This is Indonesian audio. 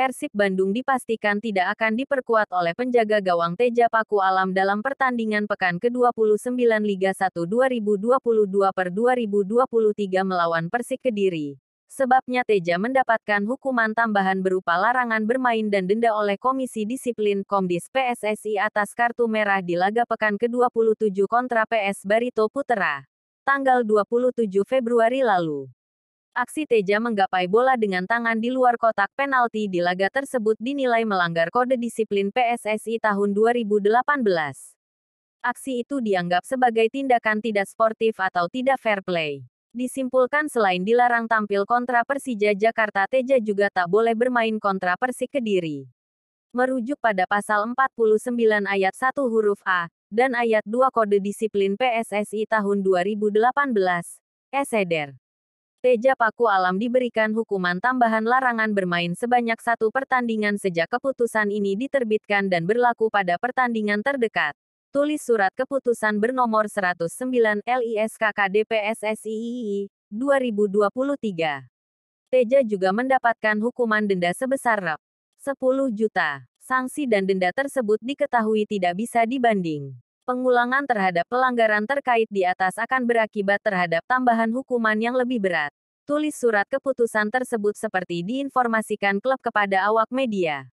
Persib Bandung dipastikan tidak akan diperkuat oleh penjaga gawang Teja Paku Alam dalam pertandingan pekan ke-29 Liga 1 2022 per 2023 melawan Persik Kediri. Sebabnya Teja mendapatkan hukuman tambahan berupa larangan bermain dan denda oleh Komisi Disiplin Komdis PSSI atas kartu merah di laga pekan ke-27 kontra PS Barito Putera. Tanggal 27 Februari lalu. Aksi Teja menggapai bola dengan tangan di luar kotak penalti di laga tersebut dinilai melanggar kode disiplin PSSI tahun 2018. Aksi itu dianggap sebagai tindakan tidak sportif atau tidak fair play. Disimpulkan selain dilarang tampil kontra Persija Jakarta Teja juga tak boleh bermain kontra Persik Kediri. Merujuk pada pasal 49 ayat 1 huruf A dan ayat 2 kode disiplin PSSI tahun 2018, Eseder. Teja Paku Alam diberikan hukuman tambahan larangan bermain sebanyak satu pertandingan sejak keputusan ini diterbitkan dan berlaku pada pertandingan terdekat. Tulis surat keputusan bernomor 109 LISKKD PSSIII 2023. Teja juga mendapatkan hukuman denda sebesar Rp. 10 juta. Sanksi dan denda tersebut diketahui tidak bisa dibanding pengulangan terhadap pelanggaran terkait di atas akan berakibat terhadap tambahan hukuman yang lebih berat. Tulis surat keputusan tersebut seperti diinformasikan klub kepada awak media.